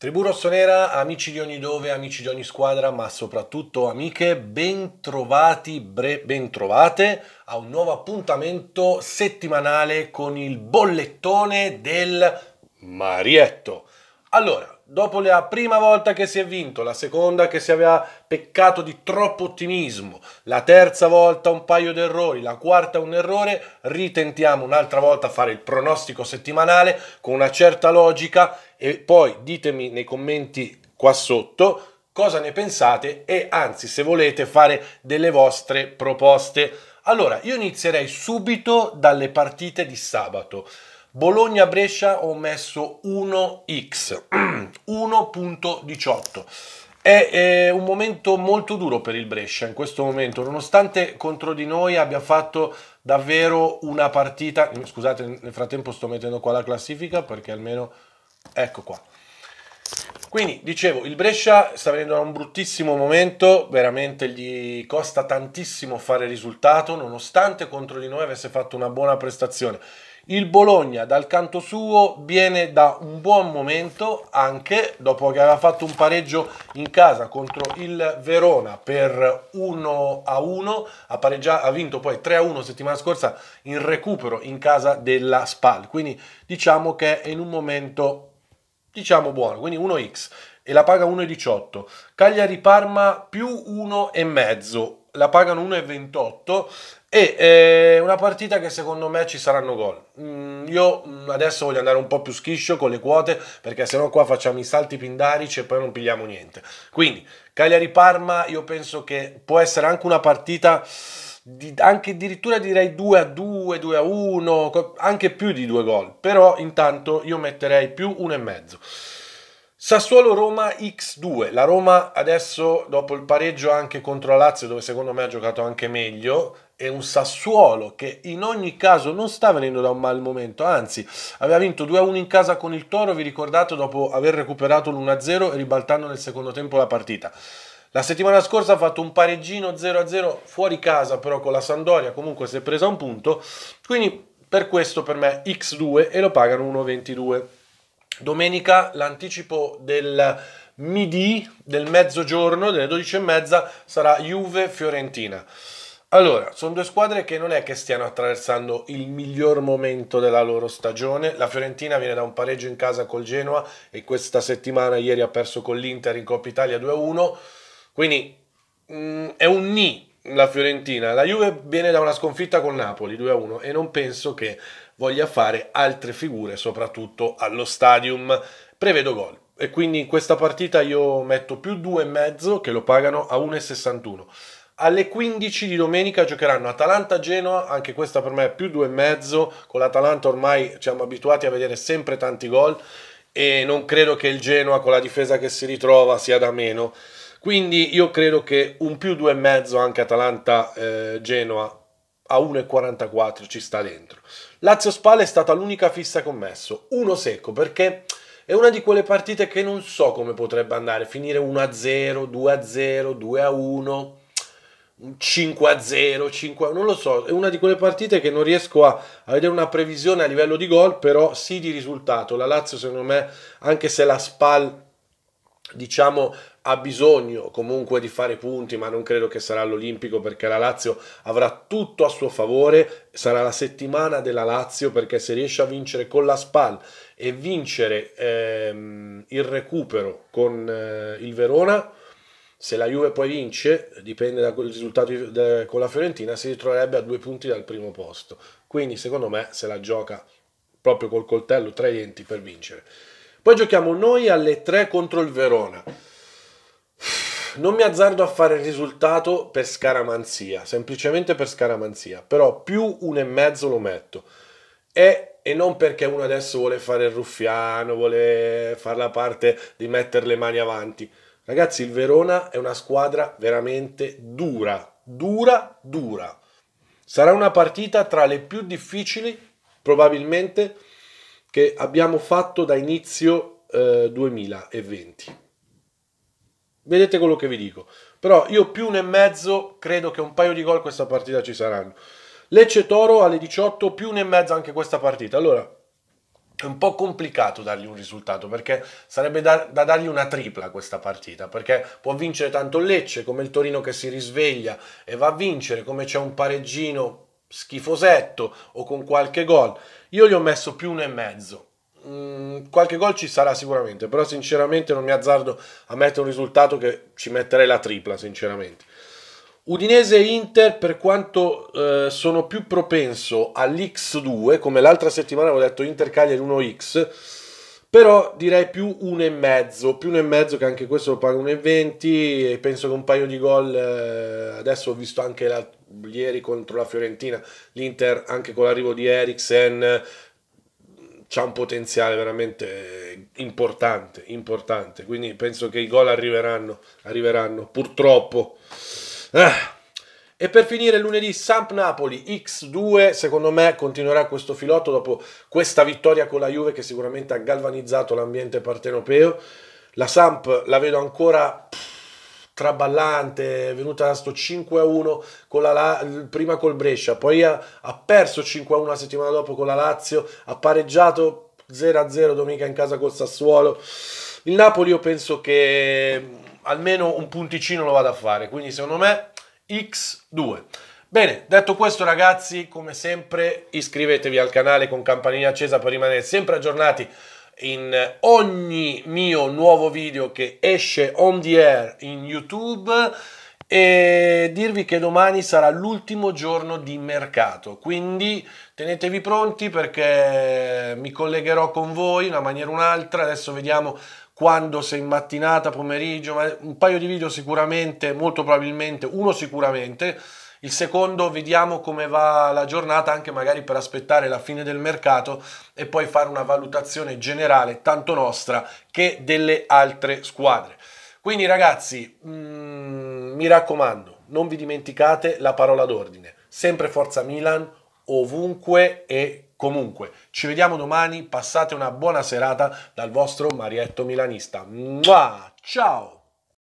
Tribù Rossonera, amici di ogni dove, amici di ogni squadra, ma soprattutto amiche, bentrovati, bre- bentrovate a un nuovo appuntamento settimanale con il bollettone del Marietto. Allora, dopo la prima volta che si è vinto, la seconda che si aveva peccato di troppo ottimismo, la terza volta un paio di la quarta un errore, ritentiamo un'altra volta a fare il pronostico settimanale con una certa logica e poi ditemi nei commenti qua sotto cosa ne pensate e anzi se volete fare delle vostre proposte. Allora, io inizierei subito dalle partite di sabato. Bologna-Brescia ho messo 1x, 1.18. È, è un momento molto duro per il Brescia in questo momento, nonostante contro di noi abbia fatto davvero una partita... Scusate, nel frattempo sto mettendo qua la classifica perché almeno... Ecco qua. Quindi, dicevo, il Brescia sta venendo da un bruttissimo momento, veramente gli costa tantissimo fare risultato, nonostante contro di noi avesse fatto una buona prestazione. Il Bologna dal canto suo viene da un buon momento anche dopo che aveva fatto un pareggio in casa contro il Verona per 1 a 1, ha, vinto poi 3 a 1 settimana scorsa in recupero in casa della Spal, quindi diciamo che è in un momento diciamo buono, quindi 1x e la paga 1,18. Cagliari Parma più 1,5 la pagano 1,28 e è eh, una partita che secondo me ci saranno gol. Mm, io mm, adesso voglio andare un po' più schiscio con le quote perché sennò qua facciamo i salti pindarici e poi non pigliamo niente. Quindi Cagliari-Parma io penso che può essere anche una partita di, anche addirittura direi 2 a 2, 2 a 1, anche più di due gol, però intanto io metterei più 1,5. Sassuolo-Roma X2, la Roma adesso dopo il pareggio anche contro la Lazio dove secondo me ha giocato anche meglio è un Sassuolo che in ogni caso non sta venendo da un mal momento, anzi aveva vinto 2-1 in casa con il Toro, vi ricordate dopo aver recuperato l'1-0 e ribaltando nel secondo tempo la partita. La settimana scorsa ha fatto un pareggino 0-0 fuori casa però con la Sandoria, comunque si è presa un punto, quindi per questo per me X2 e lo pagano 1-22. Domenica l'anticipo del midi, del mezzogiorno, delle 12 e mezza sarà Juve-Fiorentina. Allora, sono due squadre che non è che stiano attraversando il miglior momento della loro stagione. La Fiorentina viene da un pareggio in casa col Genoa e questa settimana ieri ha perso con l'Inter in Coppa Italia 2-1. Quindi mh, mm, è un ni la Fiorentina. La Juve viene da una sconfitta con Napoli 2-1 e non penso che voglia fare altre figure, soprattutto allo stadium. Prevedo gol. E quindi in questa partita io metto più 2,5 che lo pagano a 1,61. Alle 15 di domenica giocheranno Atalanta-Genoa, anche questa per me è più 2,5. Con l'Atalanta ormai siamo abituati a vedere sempre tanti gol e non credo che il Genoa con la difesa che si ritrova sia da meno. Quindi io credo che un più 2,5 anche Atalanta-Genoa eh, a 1,44 ci sta dentro. Lazio Spal è stata l'unica fissa commesso, uno secco perché è una di quelle partite che non so come potrebbe andare, finire 1-0, 2-0, 2-1. 5 a 0, 5 a... non lo so, è una di quelle partite che non riesco a, a, vedere una previsione a livello di gol, però sì di risultato. La Lazio secondo me, anche se la Spal diciamo ha bisogno comunque di fare punti, ma non credo che sarà all'Olimpico perché la Lazio avrà tutto a suo favore, sarà la settimana della Lazio perché se riesce a vincere con la SPAL e vincere ehm, il recupero con eh, il Verona, se la Juve poi vince, dipende dal risultato con la Fiorentina, si ritroverebbe a due punti dal primo posto. Quindi secondo me se la gioca proprio col coltello tra i denti per vincere. Poi giochiamo noi alle 3 contro il Verona. Non mi azzardo a fare il risultato per scaramanzia, semplicemente per scaramanzia, però più un e mezzo lo metto. E, e non perché uno adesso vuole fare il ruffiano, vuole fare la parte di mettere le mani avanti. Ragazzi, il Verona è una squadra veramente dura, dura, dura. Sarà una partita tra le più difficili, probabilmente, che abbiamo fatto da inizio eh, 2020. Vedete quello che vi dico. Però io più un e mezzo credo che un paio di gol questa partita ci saranno. Lecce Toro alle 18 più un e mezzo anche questa partita. Allora è un po' complicato dargli un risultato perché sarebbe da, da dargli una tripla questa partita perché può vincere tanto il Lecce come il Torino che si risveglia e va a vincere come c'è un pareggino schifosetto o con qualche gol. Io gli ho messo più un e mezzo mh, mm, qualche gol ci sarà sicuramente, però sinceramente non mi azzardo a mettere un risultato che ci metterei la tripla, sinceramente. Udinese e Inter, per quanto eh, sono più propenso all'X2, come l'altra settimana avevo detto Inter Cagliari 1X, però direi più 1,5, più 1,5 che anche questo lo paga 1,20 e penso che un paio di gol, eh, adesso ho visto anche la, ieri contro la Fiorentina, l'Inter anche con l'arrivo di Eriksen, c'ha un potenziale veramente importante, importante. Quindi penso che i gol arriveranno, arriveranno purtroppo. Ah. E per finire lunedì Samp Napoli X2, secondo me continuerà questo filotto dopo questa vittoria con la Juve che sicuramente ha galvanizzato l'ambiente partenopeo. La Samp la vedo ancora pff, traballante, è venuta a sto 5-1 con la, prima col Brescia, poi ha, ha perso 5-1 la settimana dopo con la Lazio, ha pareggiato 0-0 domenica in casa col Sassuolo. Il Napoli io penso che mm, almeno un punticino lo vada a fare, quindi secondo me X2. Bene, detto questo ragazzi, come sempre iscrivetevi al canale con campanina accesa per rimanere sempre aggiornati in ogni mio nuovo video che esce on the air in YouTube e dirvi che domani sarà l'ultimo giorno di mercato, quindi tenetevi pronti perché mi collegherò con voi in una maniera o un'altra, adesso vediamo quando, se in mattinata, pomeriggio, un paio di video sicuramente, molto probabilmente, uno sicuramente il secondo vediamo come va la giornata anche magari per aspettare la fine del mercato e poi fare una valutazione generale tanto nostra che delle altre squadre. Quindi ragazzi, mh, mm, mi raccomando, non vi dimenticate la parola d'ordine, sempre Forza Milan, ovunque e comunque. Ci vediamo domani, passate una buona serata dal vostro Marietto Milanista. Mua! Ciao!